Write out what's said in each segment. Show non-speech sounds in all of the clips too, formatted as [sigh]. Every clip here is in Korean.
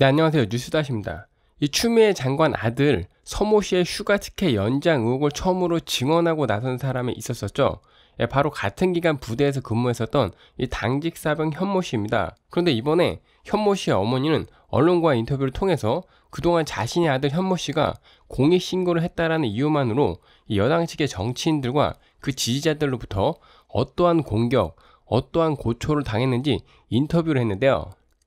네, 안녕하세요. 뉴스다십니다. 이 추미애 장관 아들 서모 씨의 휴가 특혜 연장 의혹을 처음으로 증언하고 나선 사람이 있었었죠. 예, 바로 같은 기간 부대에서 근무했었던 이 당직 사병 현모 씨입니다. 그런데 이번에 현모 씨의 어머니는 언론과 인터뷰를 통해서 그동안 자신의 아들 현모 씨가 공익 신고를 했다라는 이유만으로 이 여당 측의 정치인들과 그 지지자들로부터 어떠한 공격, 어떠한 고초를 당했는지 인터뷰를 했는데요.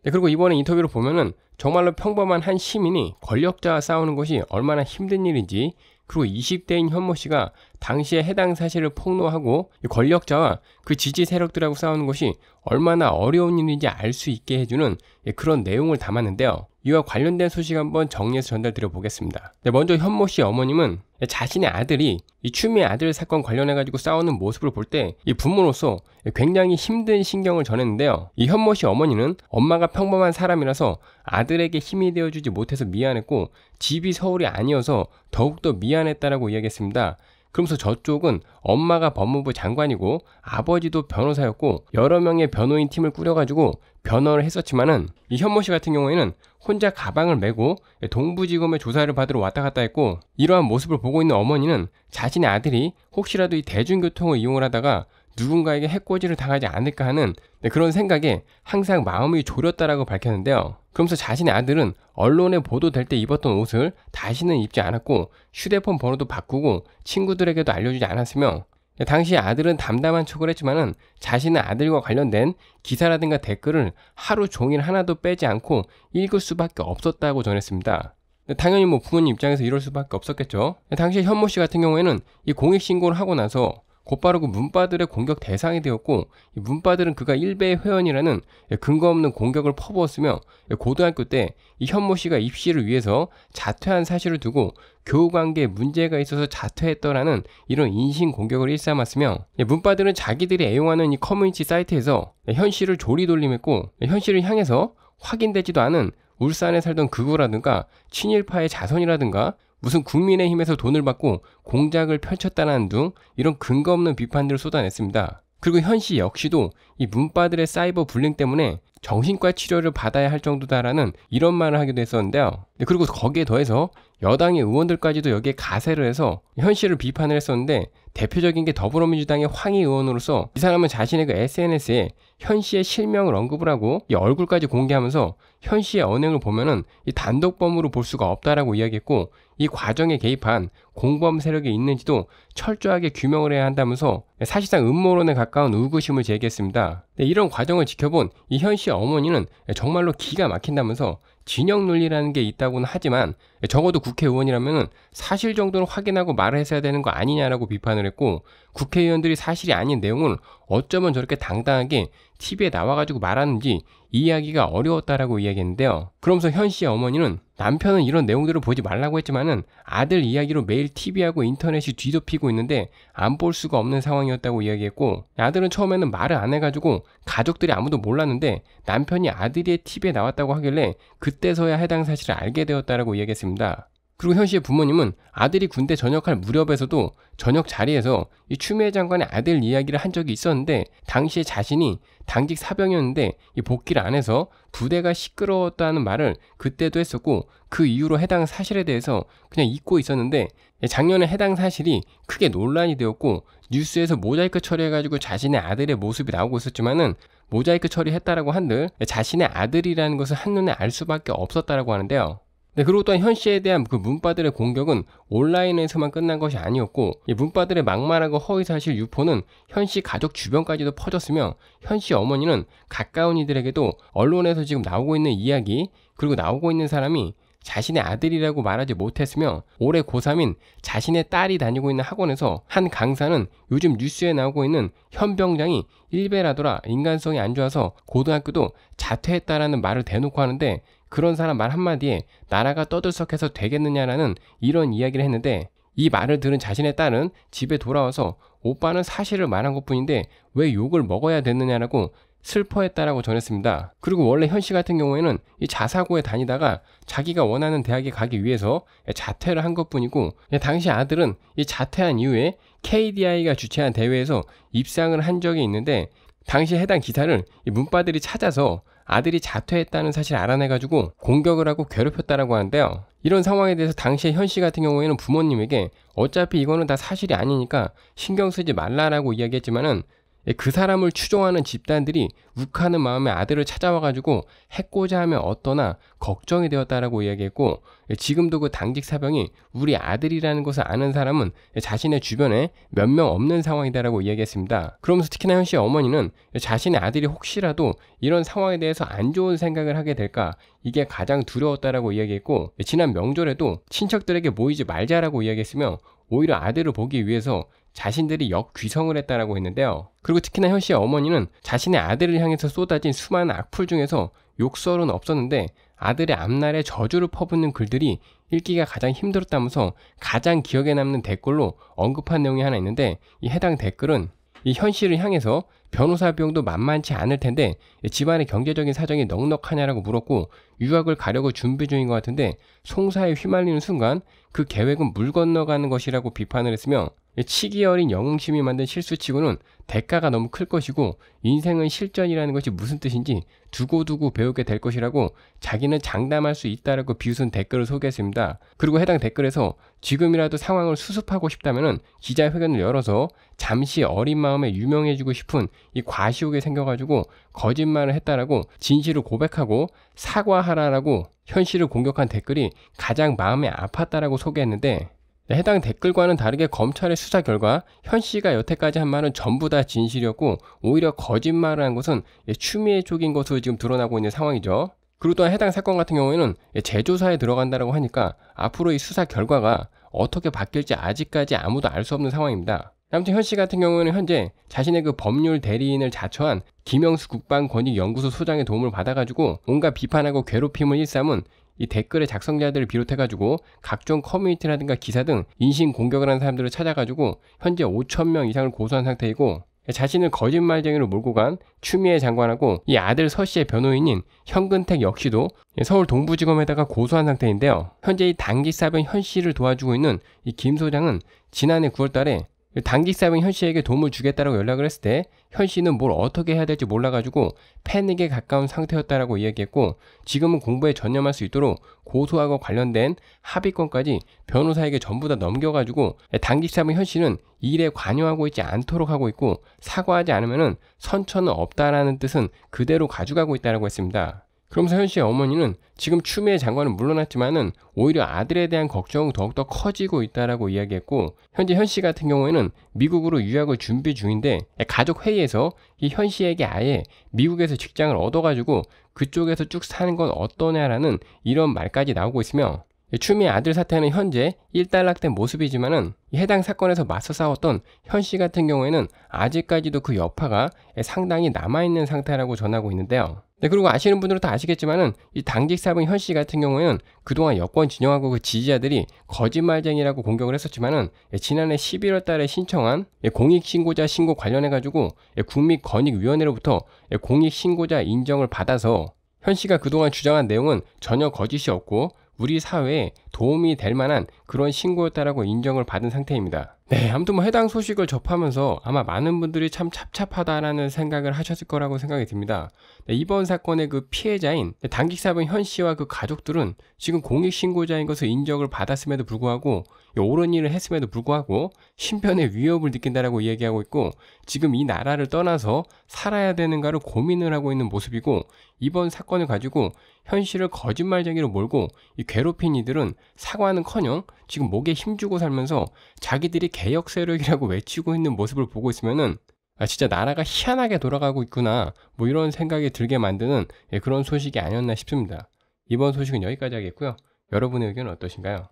예, 그리고 이번에 인터뷰를 보면은 정말로 평범한 한 시민이 권력자와 싸우는 것이 얼마나 힘든 일인지 그리고 20대인 현모 씨가 당시에 해당 사실을 폭로하고 권력자와 그 지지 세력들하고 싸우는 것이 얼마나 어려운 일인지 알 수 있게 해주는 예, 그런 내용을 담았는데요. 이와 관련된 소식 한번 정리해서 전달드려 보겠습니다. 네, 먼저 현모 씨 어머님은 예, 자신의 아들이 이 추미애 아들 사건 관련해가지고 싸우는 모습을 볼 때 이 부모로서 예, 굉장히 힘든 신경을 전했는데요. 이 현모 씨 어머니는 엄마가 평범한 사람이라서 아들에게 힘이 되어주지 못해서 미안했고 집이 서울이 아니어서 더욱더 미안했다라고 이야기했습니다. 그러면서 저쪽은 엄마가 법무부 장관이고 아버지도 변호사였고 여러 명의 변호인 팀을 꾸려가지고 변호를 했었지만은 이 현모 씨 같은 경우에는 혼자 가방을 메고 동부지검에 조사를 받으러 왔다 갔다 했고 이러한 모습을 보고 있는 어머니는 자신의 아들이 혹시라도 이 대중교통을 이용을 하다가 누군가에게 해코지를 당하지 않을까 하는 네, 그런 생각에 항상 마음이 졸였다라고 밝혔는데요. 그러면서 자신의 아들은 언론에 보도될 때 입었던 옷을 다시는 입지 않았고 휴대폰 번호도 바꾸고 친구들에게도 알려주지 않았으며 네, 당시 아들은 담담한 척을 했지만은 자신의 아들과 관련된 기사라든가 댓글을 하루 종일 하나도 빼지 않고 읽을 수밖에 없었다고 전했습니다. 네, 당연히 뭐 부모님 입장에서 이럴 수밖에 없었겠죠. 당시 현모 씨 같은 경우에는 이 공익신고를 하고 나서 곧바로 그 문바들의 공격 대상이 되었고 문바들은 그가 일베의 회원이라는 예, 근거 없는 공격을 퍼부었으며 예, 고등학교 때 이 현모 씨가 입시를 위해서 자퇴한 사실을 두고 교우 관계에 문제가 있어서 자퇴했더라는 이런 인신 공격을 일삼았으며 예, 문바들은 자기들이 애용하는 이 커뮤니티 사이트에서 현실을 조리돌림했고 현실을 향해서 확인되지도 않은 울산에 살던 극우라든가 친일파의 자손이라든가 무슨 국민의힘에서 돈을 받고 공작을 펼쳤다는 등 이런 근거 없는 비판들을 쏟아냈습니다. 그리고 현 씨 역시도 이 문바들의 사이버 불링 때문에 정신과 치료를 받아야 할 정도다라는 이런 말을 하기도 했었는데요. 네, 그리고 거기에 더해서 여당의 의원들까지도 여기에 가세를 해서 현씨를 비판을 했었는데 대표적인 게 더불어민주당의 황희 의원으로서 이 사람은 자신의 그 SNS에 현씨의 실명을 언급을 하고 이 얼굴까지 공개하면서 현씨의 언행을 보면은 이 단독범으로 볼 수가 없다라고 이야기했고 이 과정에 개입한 공범 세력이 있는지도 철저하게 규명을 해야 한다면서 사실상 음모론에 가까운 의구심을 제기했습니다. 네, 이런 과정을 지켜본 이 현 씨 어머니는 정말로 기가 막힌다면서 진영 논리라는 게 있다고는 하지만 적어도 국회의원이라면 사실 정도는 확인하고 말을 했어야 되는 거 아니냐라고 비판을 했고 국회의원들이 사실이 아닌 내용을 어쩌면 저렇게 당당하게 TV에 나와가지고 말하는지 이해하기가 어려웠다라고 이야기했는데요. 그러면서 현 씨 어머니는 남편은 이런 내용들을 보지 말라고 했지만은 아들 이야기로 매일 TV하고 인터넷이 뒤덮이고 있는데 안 볼 수가 없는 상황이었다고 이야기했고 아들은 처음에는 말을 안 해가지고 가족들이 아무도 몰랐는데 남편이 아들이 TV에 나왔다고 하길래 그때서야 해당 사실을 알게 되었다라고 이야기했습니다. 그리고 현 씨의 부모님은 아들이 군대 전역할 무렵에서도 전역 자리에서 이 추미애 장관의 아들 이야기를 한 적이 있었는데 당시에 자신이 당직 사병이었는데 이 복귀를 안 해서 부대가 시끄러웠다는 말을 그때도 했었고 그 이후로 해당 사실에 대해서 그냥 잊고 있었는데 예, 작년에 해당 사실이 크게 논란이 되었고 뉴스에서 모자이크 처리해가지고 자신의 아들의 모습이 나오고 있었지만은 모자이크 처리했다라고 한들 자신의 아들이라는 것을 한눈에 알 수밖에 없었다라고 하는데요. 네, 그리고 또한 현 씨에 대한 그 문파들의 공격은 온라인에서만 끝난 것이 아니었고 문파들의 막말하고 허위사실 유포는 현 씨 가족 주변까지도 퍼졌으며 현 씨 어머니는 가까운 이들에게도 언론에서 지금 나오고 있는 이야기 그리고 나오고 있는 사람이 자신의 아들이라고 말하지 못했으며 올해 고3인 자신의 딸이 다니고 있는 학원에서 한 강사는 요즘 뉴스에 나오고 있는 현 병장이 일베라더라 인간성이 안 좋아서 고등학교도 자퇴했다라는 말을 대놓고 하는데 그런 사람 말 한마디에 나라가 떠들썩해서 되겠느냐라는 이런 이야기를 했는데 이 말을 들은 자신의 딸은 집에 돌아와서 오빠는 사실을 말한 것 뿐인데 왜 욕을 먹어야 됐느냐라고 슬퍼했다라고 전했습니다. 그리고 원래 현씨 같은 경우에는 이 자사고에 다니다가 자기가 원하는 대학에 가기 위해서 자퇴를 한 것뿐이고 예, 당시 아들은 이 자퇴한 이후에 KDI가 주최한 대회에서 입상을 한 적이 있는데 당시 해당 기사를 문바들이 찾아서 아들이 자퇴했다는 사실을 알아내가지고 공격을 하고 괴롭혔다라고 하는데요. 이런 상황에 대해서 당시의현씨 같은 경우에는 부모님에게 어차피 이거는 다 사실이 아니니까 신경 쓰지 말라라고 이야기했지만은 예, 그 사람을 추종하는 집단들이 욱하는 마음에 아들을 찾아와가지고 해코자 하면 어떠나 걱정이 되었다라고 이야기했고 예, 지금도 그 당직 사병이 우리 아들이라는 것을 아는 사람은 예, 자신의 주변에 몇 명 없는 상황이다라고 이야기했습니다. 그러면서 특히나 현 씨 어머니는 자신의 아들이 혹시라도 이런 상황에 대해서 안 좋은 생각을 하게 될까 이게 가장 두려웠다라고 이야기했고 지난 명절에도 친척들에게 모이지 말자라고 이야기했으며 오히려 아들을 보기 위해서 자신들이 역귀성을 했다라고 했는데요. 그리고 특히나 현 씨의 어머니는 자신의 아들을 향해서 쏟아진 수많은 악플 중에서 욕설은 없었는데 아들의 앞날에 저주를 퍼붓는 글들이 읽기가 가장 힘들었다면서 가장 기억에 남는 댓글로 언급한 내용이 하나 있는데 이 해당 댓글은 이현 씨를 향해서 변호사 비용도 만만치 않을 텐데 집안의 경제적인 사정이 넉넉하냐라고 물었고 유학을 가려고 준비 중인 것 같은데 송사에 휘말리는 순간 그 계획은 물 건너가는 것이라고 비판을 했으며 치기 어린 영웅심이 만든 실수치고는 대가가 너무 클 것이고 인생은 실전이라는 것이 무슨 뜻인지 두고두고 배우게 될 것이라고 자기는 장담할 수 있다라고 비웃은 댓글을 소개했습니다. 그리고 해당 댓글에서 지금이라도 상황을 수습하고 싶다면 기자회견을 열어서 잠시 어린 마음에 유명해지고 싶은 이 과시욕이 생겨가지고 거짓말을 했다라고 진실을 고백하고 사과 하라라고 현실을 공격한 댓글이 가장 마음에 아팠다라고 소개했는데 해당 댓글과는 다르게 검찰의 수사 결과 현 씨가 여태까지 한 말은 전부 다 진실이었고 오히려 거짓말을 한 것은 예, 추미애 쪽인 것으로 지금 드러나고 있는 상황이죠. 그리고 또한 해당 사건 같은 경우에는 제조사에 예, 들어간다라고 하니까 앞으로 이 수사 결과가 어떻게 바뀔지 아직까지 아무도 알 수 없는 상황입니다. 아무튼 현씨 같은 경우는 현재 자신의 그 법률 대리인을 자처한 김영수 국방권익연구소 소장의 도움을 받아가지고 온갖 비판하고 괴롭힘을 일삼은 이 댓글의 작성자들을 비롯해가지고 각종 커뮤니티라든가 기사 등 인신 공격을 한 사람들을 찾아가지고 현재 5천 명 이상을 고소한 상태이고 자신을 거짓말쟁이로 몰고 간 추미애 장관하고 이 아들 서 씨의 변호인인 현근택 역시도 서울 동부지검에다가 고소한 상태인데요. 현재 이 단기 사변 현 씨를 도와주고 있는 이 김 소장은 지난해 9월 달에 단기 사병 현 씨에게 도움을 주겠다라고 연락을 했을 때현 씨는 뭘 어떻게 해야 될지 몰라가지고 패닉에 가까운 상태였다라고 이야기했고 지금은 공부에 전념할 수 있도록 고소하고 관련된 합의권까지 변호사에게 전부 다 넘겨가지고 단기 사병 현 씨는 일에 관여하고 있지 않도록 하고 있고 사과하지 않으면 선처는 없다라는 뜻은 그대로 가져가고 있다라고 했습니다. 그러면 서현 씨의 어머니는 지금 추미애 장관은 물러났지만은 오히려 아들에 대한 걱정은 더욱더 커지고 있다라고 이야기했고 현재 현 씨 같은 경우에는 미국으로 유학을 준비 중인데 가족 회의에서 이현 씨에게 아예 미국에서 직장을 얻어가지고 그쪽에서 쭉 사는 건 어떠냐라는 이런 말까지 나오고 있으며 추미애 아들 사태는 현재 일단락된 모습이지만은 해당 사건에서 맞서 싸웠던 현 씨 같은 경우에는 아직까지도 그 여파가 상당히 남아있는 상태라고 전하고 있는데요. 네, 그리고 아시는 분들은 다 아시겠지만은 이 당직 사병 현씨 같은 경우에는 그동안 여권 진영하고 그 지지자들이 거짓말쟁이라고 공격을 했었지만은 예, 지난해 11월 달에 신청한 예, 공익신고자 신고 관련해 가지고 예, 국민권익위원회로부터 예, 공익신고자 인정을 받아서 현씨가 그동안 주장한 내용은 전혀 거짓이 없고 우리 사회에 도움이 될 만한 그런 신고였다라고 인정을 받은 상태입니다. 네, 아무튼 뭐 해당 소식을 접하면서 아마 많은 분들이 참 찹찹하다라는 생각을 하셨을 거라고 생각이 듭니다. 네, 이번 사건의 그 피해자인 단기사범현 네, 씨와 그 가족들은 지금 공익신고자인 것을 인정을 받았음에도 불구하고 옳은 일을 했음에도 불구하고 신변의 위협을 느낀다라고 이야기하고 있고 지금 이 나라를 떠나서 살아야 되는가를 고민을 하고 있는 모습이고 이번 사건을 가지고 현실을 거짓말쟁이로 몰고 괴롭힌 이들은 사과는커녕 지금 목에 힘주고 살면서 자기들이 개혁 세력이라고 [laughs] 외치고 있는 모습을 보고 있으면은 아 진짜 나라가 희한하게 돌아가고 있구나 뭐 이런 생각이 들게 만드는 예, 그런 소식이 아니었나 싶습니다. 이번 소식은 여기까지 하겠고요. 여러분의 의견은 어떠신가요?